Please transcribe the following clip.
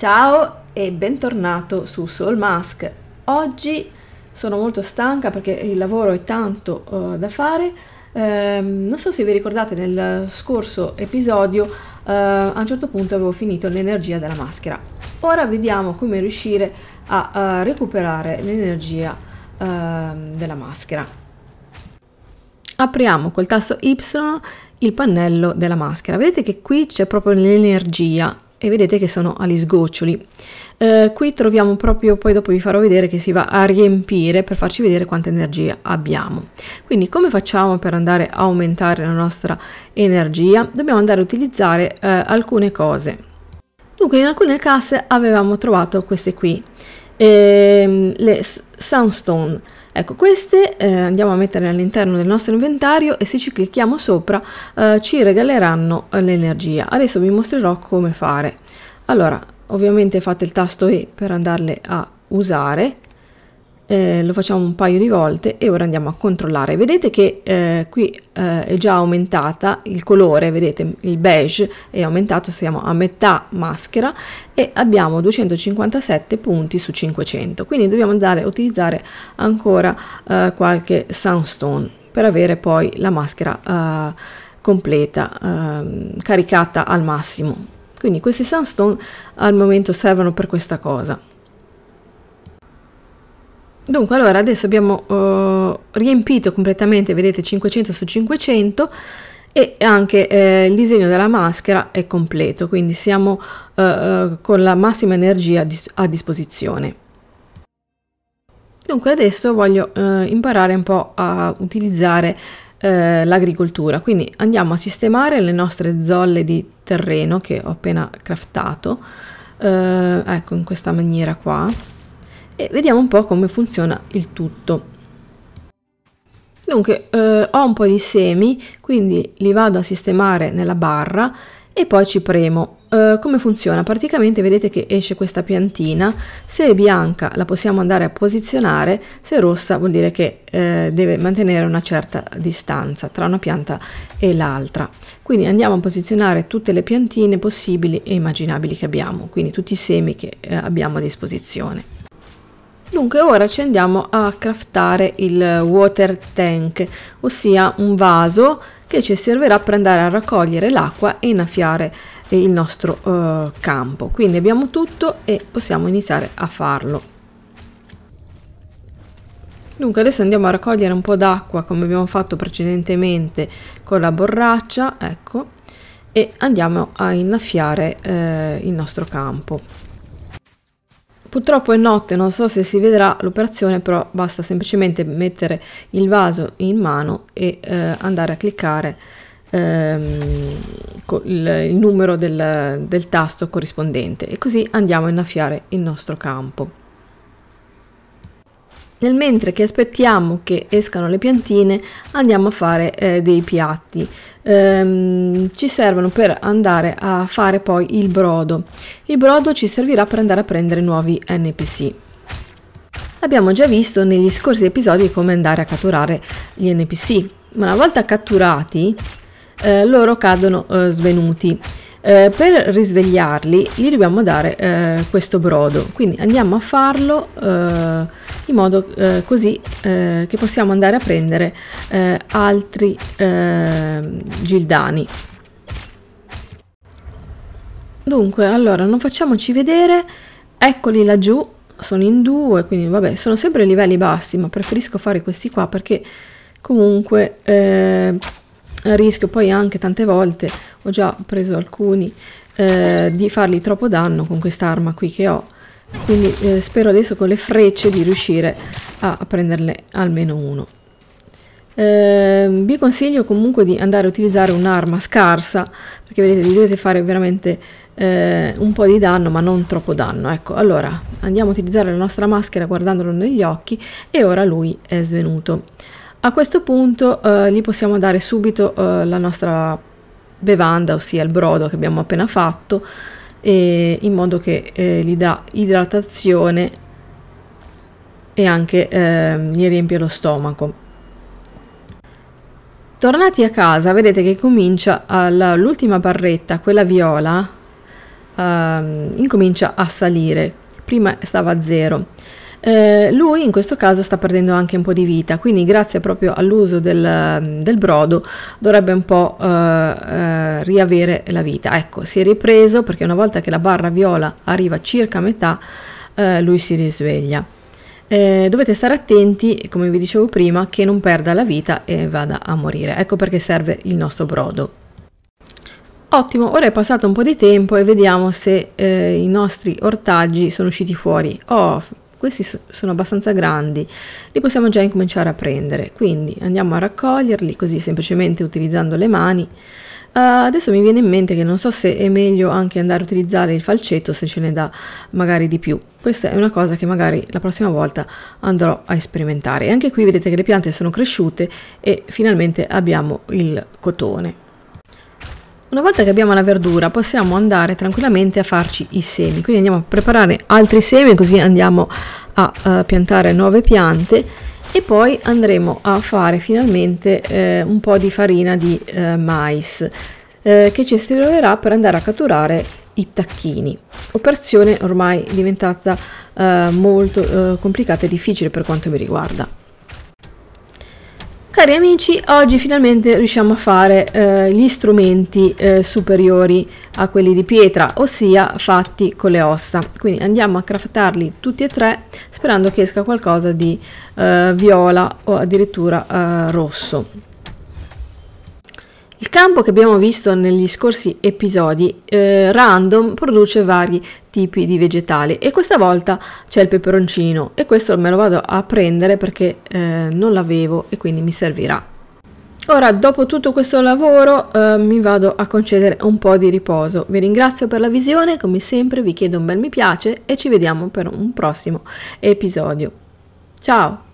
Ciao e bentornato su Soul Mask. Oggi sono molto stanca perché il lavoro è tanto uh, da fare. Eh, non so se vi ricordate nel scorso episodio eh, a un certo punto avevo finito l'energia della maschera. Ora vediamo come riuscire a, a recuperare l'energia eh, della maschera. Apriamo col tasto Y il pannello della maschera. Vedete che qui c'è proprio l'energia e vedete che sono agli sgoccioli eh, qui troviamo proprio poi dopo vi farò vedere che si va a riempire per farci vedere quanta energia abbiamo quindi come facciamo per andare a aumentare la nostra energia dobbiamo andare a utilizzare eh, alcune cose dunque in alcune casse avevamo trovato queste qui ehm, le sunstone Ecco, queste eh, andiamo a mettere all'interno del nostro inventario e se ci clicchiamo sopra eh, ci regaleranno l'energia. Adesso vi mostrerò come fare. Allora, ovviamente fate il tasto E per andarle a usare eh, lo facciamo un paio di volte e ora andiamo a controllare vedete che eh, qui eh, è già aumentata il colore vedete il beige è aumentato siamo a metà maschera e abbiamo 257 punti su 500 quindi dobbiamo andare a utilizzare ancora eh, qualche sandstone per avere poi la maschera eh, completa ehm, caricata al massimo quindi questi sandstone al momento servono per questa cosa Dunque, allora adesso abbiamo eh, riempito completamente, vedete 500 su 500 e anche eh, il disegno della maschera è completo, quindi siamo eh, eh con la massima energia a disposizione. Dunque adesso voglio eh, imparare un po' a utilizzare eh, l'agricoltura, quindi andiamo a sistemare le nostre zolle di terreno che ho appena craftato, ecco in questa maniera qua e vediamo un po' come funziona il tutto. Dunque eh, ho un po' di semi, quindi li vado a sistemare nella barra e poi ci premo. Eh, come funziona? Praticamente vedete che esce questa piantina, se è bianca la possiamo andare a posizionare, se è rossa vuol dire che eh, deve mantenere una certa distanza tra una pianta e l'altra. Quindi andiamo a posizionare tutte le piantine possibili e immaginabili che abbiamo, quindi tutti i semi che eh, abbiamo a disposizione. Dunque ora ci andiamo a craftare il water tank, ossia un vaso che ci servirà per andare a raccogliere l'acqua e innaffiare eh, il nostro eh, campo. Quindi abbiamo tutto e possiamo iniziare a farlo. Dunque adesso andiamo a raccogliere un po' d'acqua come abbiamo fatto precedentemente con la borraccia, ecco, e andiamo a innaffiare eh, il nostro campo. Purtroppo è notte, non so se si vedrà l'operazione, però basta semplicemente mettere il vaso in mano e eh, andare a cliccare ehm, il, il, numero del, del tasto corrispondente e così andiamo a innaffiare il nostro campo. Nel mentre che aspettiamo che escano le piantine andiamo a fare eh, dei piatti. Ehm, ci servono per andare a fare poi il brodo. Il brodo ci servirà per andare a prendere nuovi NPC. Abbiamo già visto negli scorsi episodi come andare a catturare gli NPC, ma una volta catturati eh, loro cadono eh, svenuti eh, per risvegliarli gli dobbiamo dare eh, questo brodo quindi andiamo a farlo eh, in modo eh, così eh, che possiamo andare a prendere altri gildani dunque allora non facciamoci vedere eccoli laggiù sono in due quindi vabbè sono sempre livelli bassi ma preferisco fare questi qua perché comunque eh, rischio poi anche tante volte ho già preso alcuni eh, di fargli troppo danno con quest'arma qui che ho quindi eh, spero adesso con le frecce di riuscire a, prenderne almeno uno eh, vi consiglio comunque di andare a utilizzare un'arma scarsa perché vedete vi dovete fare veramente eh, un po' di danno ma non troppo danno ecco allora andiamo a utilizzare la nostra maschera guardandolo negli occhi e ora lui è svenuto a questo punto eh, gli possiamo dare subito eh, la nostra bevanda, ossia il brodo che abbiamo appena fatto, eh, in modo che eh, gli dà idratazione e anche eh, gli riempie lo stomaco. Tornati a casa vedete che comincia l'ultima barretta, quella viola, ehm, incomincia a salire, prima stava a zero. Eh, lui in questo caso sta perdendo anche un po' di vita, quindi grazie proprio all'uso del, del, brodo dovrebbe un po' eh, eh, riavere la vita. Ecco, si è ripreso perché una volta che la barra viola arriva circa a metà, eh, lui si risveglia. Eh, dovete stare attenti, come vi dicevo prima, che non perda la vita e vada a morire. Ecco perché serve il nostro brodo. Ottimo, ora è passato un po' di tempo e vediamo se eh, i nostri ortaggi sono usciti fuori. Ho oh, questi sono abbastanza grandi, li possiamo già incominciare a prendere, quindi andiamo a raccoglierli così semplicemente utilizzando le mani. Uh, adesso mi viene in mente che non so se è meglio anche andare a utilizzare il falcetto se ce ne dà magari di più. Questa è una cosa che magari la prossima volta andrò a sperimentare. E anche qui vedete che le piante sono cresciute e finalmente abbiamo il cotone. Una volta che abbiamo la verdura possiamo andare tranquillamente a farci i semi, quindi andiamo a preparare altri semi così andiamo a uh, piantare nuove piante e poi andremo a fare finalmente eh, un po' di farina di eh, mais eh, che ci estirerà per andare a catturare i tacchini, operazione ormai diventata eh, molto eh, complicata e difficile per quanto mi riguarda. Cari amici, oggi finalmente riusciamo a fare eh, gli strumenti eh, superiori a quelli di pietra, ossia fatti con le ossa. Quindi andiamo a craftarli tutti e tre sperando che esca qualcosa di eh, viola o addirittura eh, rosso. Il campo che abbiamo visto negli scorsi episodi, eh, random, produce vari tipi di vegetali e questa volta c'è il peperoncino e questo me lo vado a prendere perché eh, non l'avevo e quindi mi servirà. Ora, dopo tutto questo lavoro, eh, mi vado a concedere un po' di riposo. Vi ringrazio per la visione, come sempre vi chiedo un bel mi piace e ci vediamo per un prossimo episodio. Ciao!